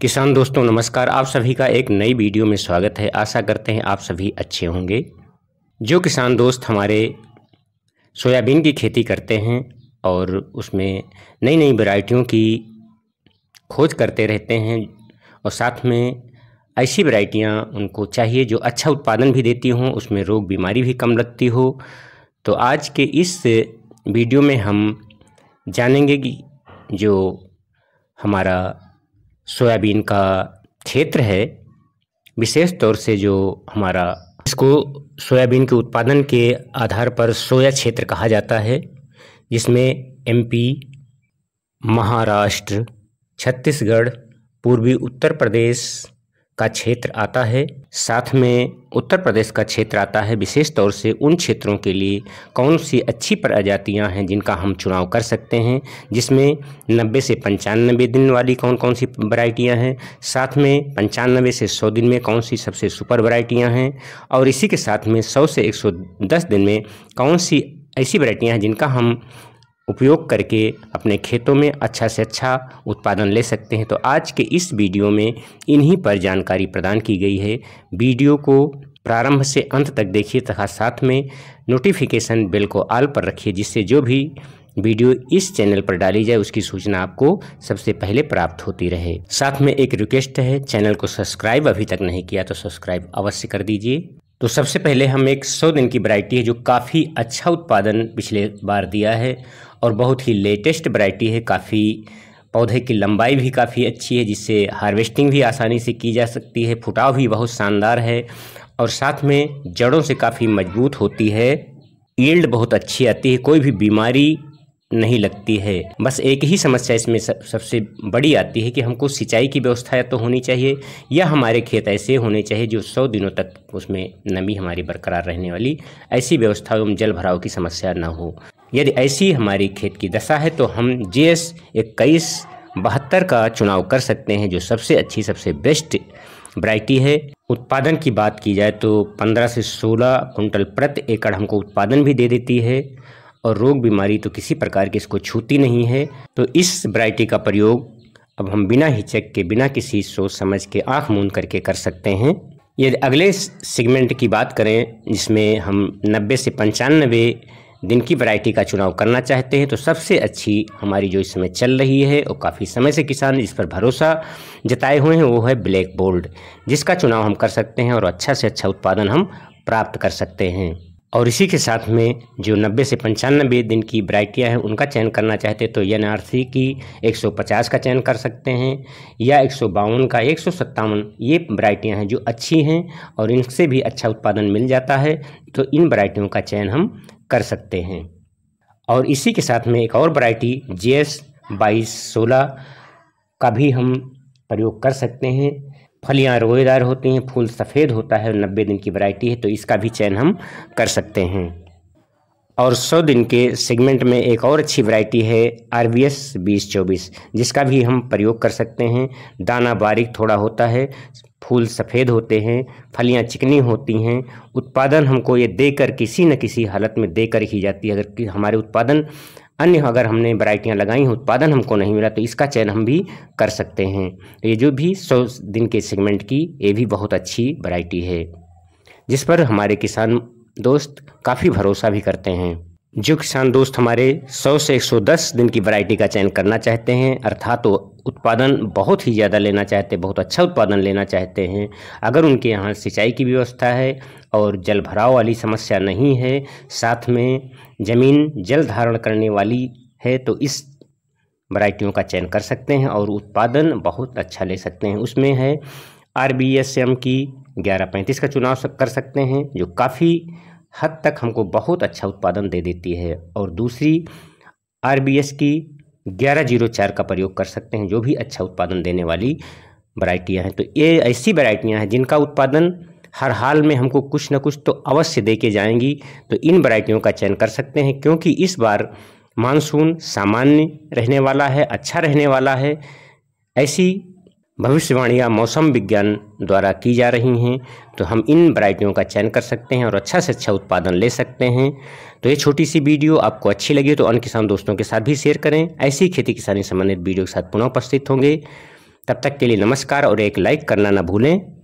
किसान दोस्तों नमस्कार आप सभी का एक नई वीडियो में स्वागत है आशा करते हैं आप सभी अच्छे होंगे जो किसान दोस्त हमारे सोयाबीन की खेती करते हैं और उसमें नई नई वैरायटियों की खोज करते रहते हैं और साथ में ऐसी वैरायटियां उनको चाहिए जो अच्छा उत्पादन भी देती हों उसमें रोग बीमारी भी कम लगती हो तो आज के इस वीडियो में हम जानेंगे कि जो हमारा सोयाबीन का क्षेत्र है विशेष तौर से जो हमारा इसको सोयाबीन के उत्पादन के आधार पर सोया क्षेत्र कहा जाता है जिसमें एमपी, महाराष्ट्र छत्तीसगढ़ पूर्वी उत्तर प्रदेश का क्षेत्र आता है साथ में उत्तर प्रदेश का क्षेत्र आता है विशेष तौर से उन क्षेत्रों के लिए कौन सी अच्छी प्रजातियां हैं जिनका हम चुनाव कर सकते हैं जिसमें नब्बे से पंचानबे दिन वाली कौन कौन सी वरायटियाँ हैं साथ में पंचानबे से सौ दिन में कौन सी सबसे सुपर वरायटियाँ हैं और इसी के साथ में सौ से एक दिन में कौन सी ऐसी वरायटियाँ हैं जिनका हम उपयोग करके अपने खेतों में अच्छा से अच्छा उत्पादन ले सकते हैं तो आज के इस वीडियो में इन्हीं पर जानकारी प्रदान की गई है वीडियो को प्रारंभ से अंत तक देखिए तथा साथ में नोटिफिकेशन बेल को आल पर रखिए जिससे जो भी वीडियो इस चैनल पर डाली जाए उसकी सूचना आपको सबसे पहले प्राप्त होती रहे साथ में एक रिक्वेस्ट है चैनल को सब्सक्राइब अभी तक नहीं किया तो सब्सक्राइब अवश्य कर दीजिए तो सबसे पहले हम एक सौ दिन की वरायटी है जो काफ़ी अच्छा उत्पादन पिछले बार दिया है और बहुत ही लेटेस्ट वरायटी है काफ़ी पौधे की लंबाई भी काफ़ी अच्छी है जिससे हार्वेस्टिंग भी आसानी से की जा सकती है फुटाव भी बहुत शानदार है और साथ में जड़ों से काफ़ी मजबूत होती है ईल्ड बहुत अच्छी आती है कोई भी बीमारी नहीं लगती है बस एक ही समस्या इसमें सबसे बड़ी आती है कि हमको सिंचाई की व्यवस्था या तो होनी चाहिए या हमारे खेत ऐसे होने चाहिए जो सौ दिनों तक उसमें नमी हमारी बरकरार रहने वाली ऐसी व्यवस्था एवं जल भराव की समस्या न हो यदि ऐसी हमारी खेत की दशा है तो हम जे एस इक्कीस बहत्तर का चुनाव कर सकते हैं जो सबसे अच्छी सबसे बेस्ट वरायटी है उत्पादन की बात की जाए तो 15 से 16 कुंटल प्रति एकड़ हमको उत्पादन भी दे देती है और रोग बीमारी तो किसी प्रकार की इसको छूती नहीं है तो इस वैरायटी का प्रयोग अब हम बिना हिचक के बिना किसी सोच समझ के आँख मूंद करके कर सकते हैं यदि अगले सेगमेंट की बात करें जिसमें हम 90 से पंचानबे दिन की वैरायटी का चुनाव करना चाहते हैं तो सबसे अच्छी हमारी जो इस समय चल रही है और काफ़ी समय से किसान इस पर भरोसा जताए हुए हैं वो है ब्लैक बोल्ड जिसका चुनाव हम कर सकते हैं और अच्छा से अच्छा उत्पादन हम प्राप्त कर सकते हैं और इसी के साथ में जो 90 से पंचानबे दिन की वरायटियाँ हैं उनका चयन करना चाहते तो एन की 150 का चयन कर सकते हैं या एक का एक ये वरायटियाँ हैं जो अच्छी हैं और इनसे भी अच्छा उत्पादन मिल जाता है तो इन वरायटियों का चयन हम कर सकते हैं और इसी के साथ में एक और वरायटी जे एस बाईस सोलह का भी हम प्रयोग कर सकते हैं फलियाँ रोएदार होती हैं फूल सफ़ेद होता है नब्बे दिन की वैरायटी है तो इसका भी चयन हम कर सकते हैं और 100 दिन के सेगमेंट में एक और अच्छी वैरायटी है आर वी एस बीस चौबीस जिसका भी हम प्रयोग कर सकते हैं दाना बारीक थोड़ा होता है फूल सफ़ेद होते हैं फलियां चिकनी होती हैं उत्पादन हमको ये देकर किसी न किसी हालत में देकर ही जाती है अगर हमारे उत्पादन अन्य अगर हमने वरायटियाँ लगाई हैं उत्पादन हमको नहीं मिला तो इसका चयन हम भी कर सकते हैं तो ये जो भी सौ दिन के सेगमेंट की ये भी बहुत अच्छी वरायटी है जिस पर हमारे किसान दोस्त काफ़ी भरोसा भी करते हैं जो किसान दोस्त हमारे 100 से 110 दिन की वैरायटी का चयन करना चाहते हैं अर्थात वो उत्पादन बहुत ही ज़्यादा लेना चाहते बहुत अच्छा उत्पादन लेना चाहते हैं अगर उनके यहाँ सिंचाई की व्यवस्था है और जल भराव वाली समस्या नहीं है साथ में ज़मीन जल धारण करने वाली है तो इस वराइटियों का चयन कर सकते हैं और उत्पादन बहुत अच्छा ले सकते हैं उसमें है आर बी एस की ग्यारह पैंतीस का चुनाव कर सकते हैं जो काफ़ी हद तक हमको बहुत अच्छा उत्पादन दे देती है और दूसरी आर बी एस की ग्यारह जीरो चार का प्रयोग कर सकते हैं जो भी अच्छा उत्पादन देने वाली वरायटियाँ हैं तो ये ऐसी वरायटियाँ हैं जिनका उत्पादन हर हाल में हमको कुछ ना कुछ तो अवश्य दे के जाएंगी तो इन वरायटियों का चयन कर सकते हैं क्योंकि इस बार मानसून सामान्य रहने वाला है अच्छा रहने वाला है ऐसी भविष्यवाणियाँ मौसम विज्ञान द्वारा की जा रही हैं तो हम इन वरायटियों का चयन कर सकते हैं और अच्छा से अच्छा उत्पादन ले सकते हैं तो ये छोटी सी वीडियो आपको अच्छी लगी तो अन्य किसान दोस्तों के साथ भी शेयर करें ऐसी खेती किसानी संबंधित वीडियो के साथ पुनः उपस्थित होंगे तब तक के लिए नमस्कार और एक लाइक करना ना भूलें